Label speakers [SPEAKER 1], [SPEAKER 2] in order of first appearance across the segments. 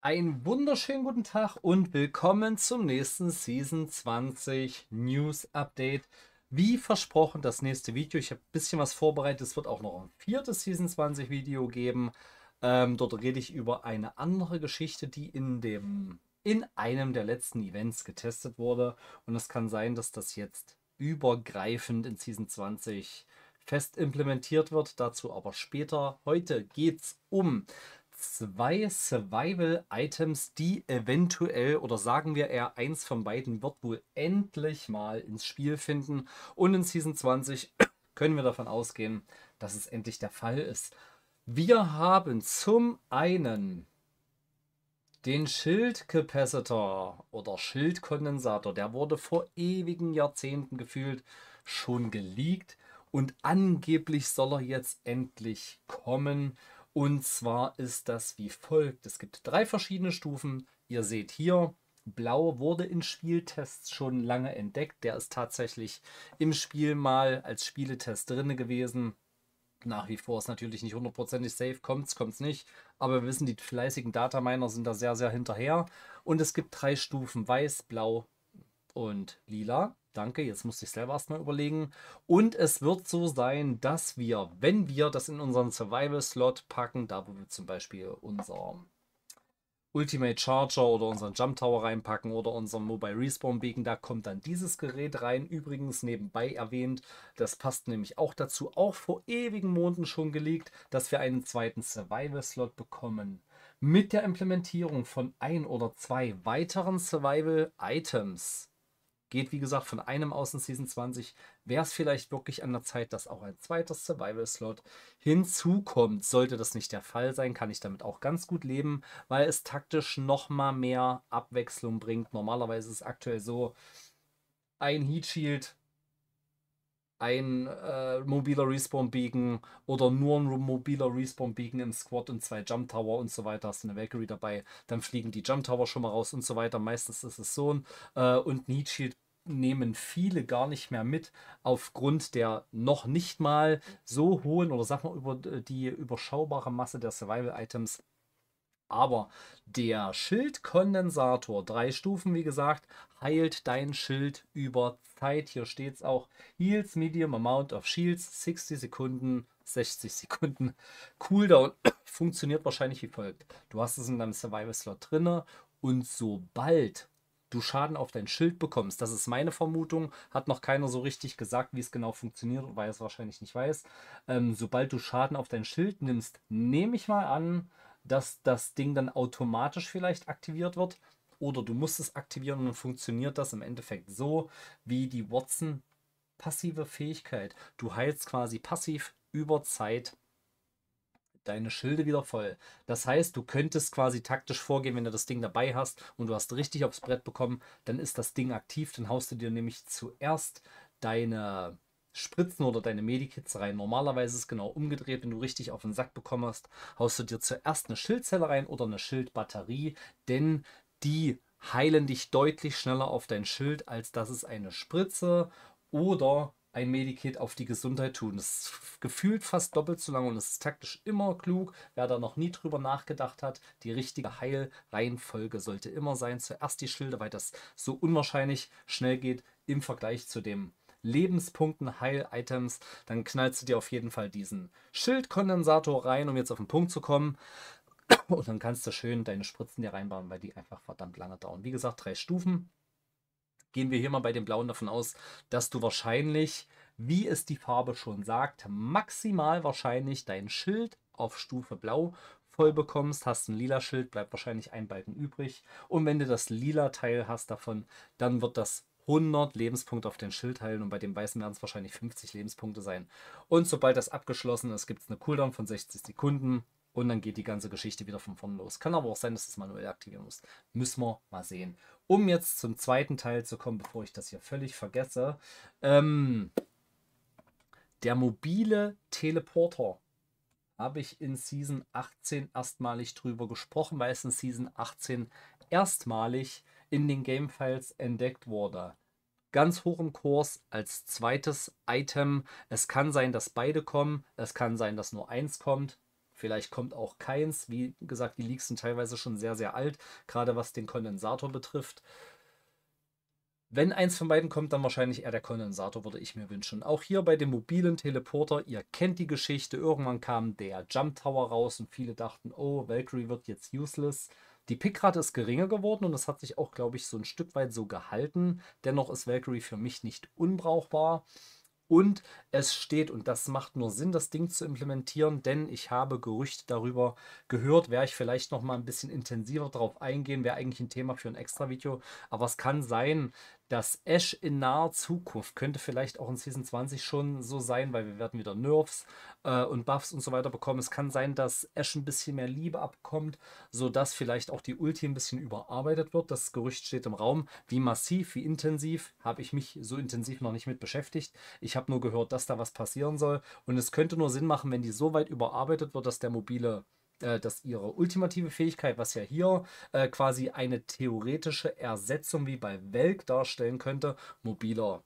[SPEAKER 1] Einen wunderschönen guten Tag und willkommen zum nächsten Season 20 News Update. Wie versprochen, das nächste Video. Ich habe ein bisschen was vorbereitet. Es wird auch noch ein viertes Season 20 Video geben. Ähm, dort rede ich über eine andere Geschichte, die in dem in einem der letzten Events getestet wurde. Und es kann sein, dass das jetzt übergreifend in Season 20 fest implementiert wird. Dazu aber später. Heute geht es um zwei Survival-Items, die eventuell oder sagen wir eher eins von beiden wird wohl endlich mal ins Spiel finden. Und in Season 20 können wir davon ausgehen, dass es endlich der Fall ist. Wir haben zum einen den Schildkapacitor oder Schildkondensator. Der wurde vor ewigen Jahrzehnten gefühlt schon geleakt und angeblich soll er jetzt endlich kommen. Und zwar ist das wie folgt. Es gibt drei verschiedene Stufen. Ihr seht hier, Blau wurde in Spieltests schon lange entdeckt. Der ist tatsächlich im Spiel mal als Spieletest drin gewesen. Nach wie vor ist natürlich nicht hundertprozentig safe, kommt's, kommt's nicht. Aber wir wissen, die fleißigen Dataminer sind da sehr, sehr hinterher. Und es gibt drei Stufen, weiß, blau und lila. Danke, jetzt muss ich selber erstmal überlegen. Und es wird so sein, dass wir, wenn wir das in unseren Survival-Slot packen, da wo wir zum Beispiel unser Ultimate Charger oder unseren Jump Tower reinpacken oder unseren Mobile Respawn Beacon, da kommt dann dieses Gerät rein. Übrigens nebenbei erwähnt, das passt nämlich auch dazu, auch vor ewigen Monaten schon gelegt, dass wir einen zweiten Survival-Slot bekommen. Mit der Implementierung von ein oder zwei weiteren Survival-Items geht, wie gesagt, von einem aus in Season 20, wäre es vielleicht wirklich an der Zeit, dass auch ein zweiter Survival-Slot hinzukommt. Sollte das nicht der Fall sein, kann ich damit auch ganz gut leben, weil es taktisch nochmal mehr Abwechslung bringt. Normalerweise ist es aktuell so, ein Heat Shield, ein äh, mobiler Respawn-Beacon oder nur ein mobiler Respawn-Beacon im Squad und zwei Jump Tower und so weiter. Hast du eine Valkyrie dabei, dann fliegen die Jump Tower schon mal raus und so weiter. Meistens ist es so. Äh, und Nietzsche nehmen viele gar nicht mehr mit, aufgrund der noch nicht mal so hohen oder Sachen über äh, die überschaubare Masse der Survival-Items, aber der Schildkondensator, drei Stufen, wie gesagt, heilt dein Schild über Zeit. Hier steht es auch: Heals Medium Amount of Shields, 60 Sekunden, 60 Sekunden. Cooldown funktioniert wahrscheinlich wie folgt: Du hast es in deinem Survival-Slot drin und sobald du Schaden auf dein Schild bekommst. Das ist meine Vermutung. Hat noch keiner so richtig gesagt, wie es genau funktioniert, weil es wahrscheinlich nicht weiß. Ähm, sobald du Schaden auf dein Schild nimmst, nehme ich mal an, dass das Ding dann automatisch vielleicht aktiviert wird. Oder du musst es aktivieren und dann funktioniert das im Endeffekt so wie die Watson passive Fähigkeit. Du heilst quasi passiv über Zeit deine Schilde wieder voll. Das heißt, du könntest quasi taktisch vorgehen, wenn du das Ding dabei hast und du hast richtig aufs Brett bekommen, dann ist das Ding aktiv, dann haust du dir nämlich zuerst deine Spritzen oder deine Medikits rein. Normalerweise ist es genau umgedreht. Wenn du richtig auf den Sack bekommst, haust du dir zuerst eine Schildzelle rein oder eine Schildbatterie, denn die heilen dich deutlich schneller auf dein Schild, als dass es eine Spritze oder ein Medikit auf die Gesundheit tun. Das ist gefühlt fast doppelt so lange und es ist taktisch immer klug. Wer da noch nie drüber nachgedacht hat, die richtige Heilreihenfolge sollte immer sein. Zuerst die Schilde, weil das so unwahrscheinlich schnell geht im Vergleich zu dem Lebenspunkten, Heil-Items, dann knallst du dir auf jeden Fall diesen Schildkondensator rein, um jetzt auf den Punkt zu kommen. Und dann kannst du schön deine Spritzen dir reinbauen, weil die einfach verdammt lange dauern. Wie gesagt, drei Stufen. Gehen wir hier mal bei den Blauen davon aus, dass du wahrscheinlich, wie es die Farbe schon sagt, maximal wahrscheinlich dein Schild auf Stufe Blau voll bekommst, hast ein lila Schild, bleibt wahrscheinlich ein Balken übrig. Und wenn du das lila Teil hast davon, dann wird das 100 Lebenspunkte auf den Schild heilen und bei dem Weißen werden es wahrscheinlich 50 Lebenspunkte sein. Und sobald das abgeschlossen ist, gibt es eine Cooldown von 60 Sekunden und dann geht die ganze Geschichte wieder von vorn los. Kann aber auch sein, dass das manuell aktivieren muss. Müssen wir mal sehen. Um jetzt zum zweiten Teil zu kommen, bevor ich das hier völlig vergesse. Ähm, der mobile Teleporter habe ich in Season 18 erstmalig drüber gesprochen, weil es in Season 18 erstmalig in den Gamefiles entdeckt wurde. Ganz hoch im Kurs als zweites Item. Es kann sein, dass beide kommen. Es kann sein, dass nur eins kommt. Vielleicht kommt auch keins. Wie gesagt, die Leaks sind teilweise schon sehr, sehr alt, gerade was den Kondensator betrifft. Wenn eins von beiden kommt, dann wahrscheinlich eher der Kondensator, würde ich mir wünschen. Auch hier bei dem mobilen Teleporter, ihr kennt die Geschichte, irgendwann kam der Jump Tower raus und viele dachten, oh, Valkyrie wird jetzt useless. Die Pickrate ist geringer geworden und das hat sich auch, glaube ich, so ein Stück weit so gehalten. Dennoch ist Valkyrie für mich nicht unbrauchbar. Und es steht, und das macht nur Sinn, das Ding zu implementieren, denn ich habe Gerüchte darüber gehört, wäre ich vielleicht noch mal ein bisschen intensiver darauf eingehen, wäre eigentlich ein Thema für ein extra Video. Aber es kann sein, dass Ash in naher Zukunft könnte vielleicht auch in Season 20 schon so sein, weil wir werden wieder Nerfs äh, und Buffs und so weiter bekommen. Es kann sein, dass Ash ein bisschen mehr Liebe abkommt, sodass vielleicht auch die Ulti ein bisschen überarbeitet wird. Das Gerücht steht im Raum. Wie massiv, wie intensiv, habe ich mich so intensiv noch nicht mit beschäftigt. Ich habe nur gehört, dass da was passieren soll. Und es könnte nur Sinn machen, wenn die so weit überarbeitet wird, dass der mobile äh, dass ihre ultimative Fähigkeit, was ja hier äh, quasi eine theoretische Ersetzung wie bei Welk darstellen könnte, mobiler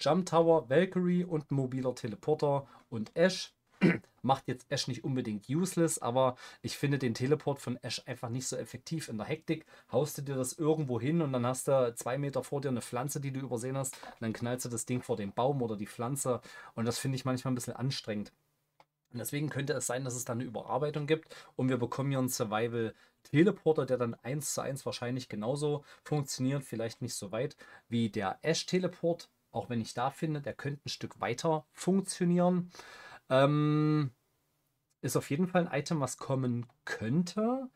[SPEAKER 1] Jump Tower, Valkyrie und mobiler Teleporter und Ash. Macht jetzt Ash nicht unbedingt useless, aber ich finde den Teleport von Ash einfach nicht so effektiv in der Hektik. Haust du dir das irgendwo hin und dann hast du zwei Meter vor dir eine Pflanze, die du übersehen hast, und dann knallst du das Ding vor den Baum oder die Pflanze und das finde ich manchmal ein bisschen anstrengend. Und deswegen könnte es sein, dass es dann eine Überarbeitung gibt und wir bekommen hier einen Survival-Teleporter, der dann 1 zu 1 wahrscheinlich genauso funktioniert, vielleicht nicht so weit wie der Ash-Teleport, auch wenn ich da finde, der könnte ein Stück weiter funktionieren. Ähm, ist auf jeden Fall ein Item, was kommen könnte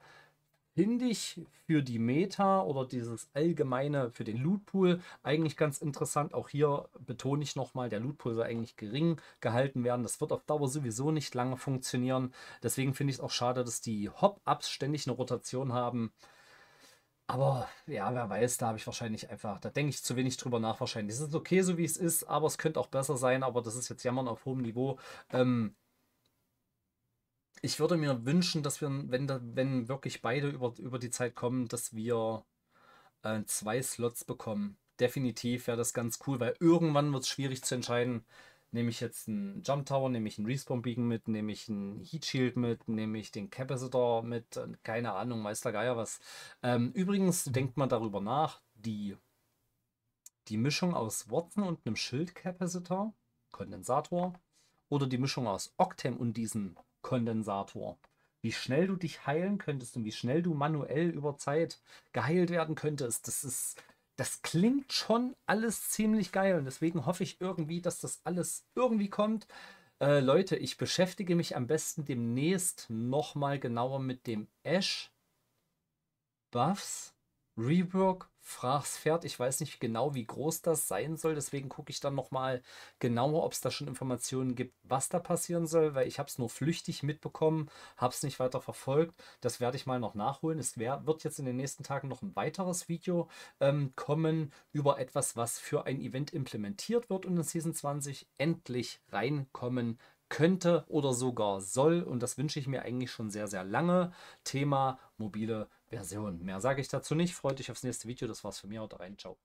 [SPEAKER 1] finde ich für die Meta oder dieses allgemeine für den Lootpool eigentlich ganz interessant. Auch hier betone ich nochmal, der Lootpool soll eigentlich gering gehalten werden. Das wird auf Dauer sowieso nicht lange funktionieren. Deswegen finde ich es auch schade, dass die Hop-Ups ständig eine Rotation haben. Aber ja, wer weiß, da habe ich wahrscheinlich einfach, da denke ich zu wenig drüber nach wahrscheinlich. Es ist okay, so wie es ist, aber es könnte auch besser sein, aber das ist jetzt Jammern auf hohem Niveau. Ähm, ich würde mir wünschen, dass wir, wenn, wenn wirklich beide über, über die Zeit kommen, dass wir äh, zwei Slots bekommen. Definitiv wäre das ganz cool, weil irgendwann wird es schwierig zu entscheiden, nehme ich jetzt einen Jump Tower, nehme ich einen Respawn Beacon mit, nehme ich einen Heat Shield mit, nehme ich den Capacitor mit, keine Ahnung, Meister Geier was. Ähm, übrigens denkt man darüber nach, die, die Mischung aus Watson und einem Schild Capacitor, Kondensator, oder die Mischung aus Octem und diesem Kondensator. Wie schnell du dich heilen könntest und wie schnell du manuell über Zeit geheilt werden könntest, das ist, das klingt schon alles ziemlich geil und deswegen hoffe ich irgendwie, dass das alles irgendwie kommt. Äh, Leute, ich beschäftige mich am besten demnächst nochmal genauer mit dem Ash Buffs Rework frachs Ich weiß nicht genau, wie groß das sein soll. Deswegen gucke ich dann nochmal genauer, ob es da schon Informationen gibt, was da passieren soll, weil ich habe es nur flüchtig mitbekommen, habe es nicht weiter verfolgt. Das werde ich mal noch nachholen. Es wär, wird jetzt in den nächsten Tagen noch ein weiteres Video ähm, kommen über etwas, was für ein Event implementiert wird und in Season 20 endlich reinkommen könnte oder sogar soll. Und das wünsche ich mir eigentlich schon sehr, sehr lange. Thema mobile Version. Mehr sage ich dazu nicht. Freut euch aufs nächste Video. Das war's von mir. Haut rein. Ciao.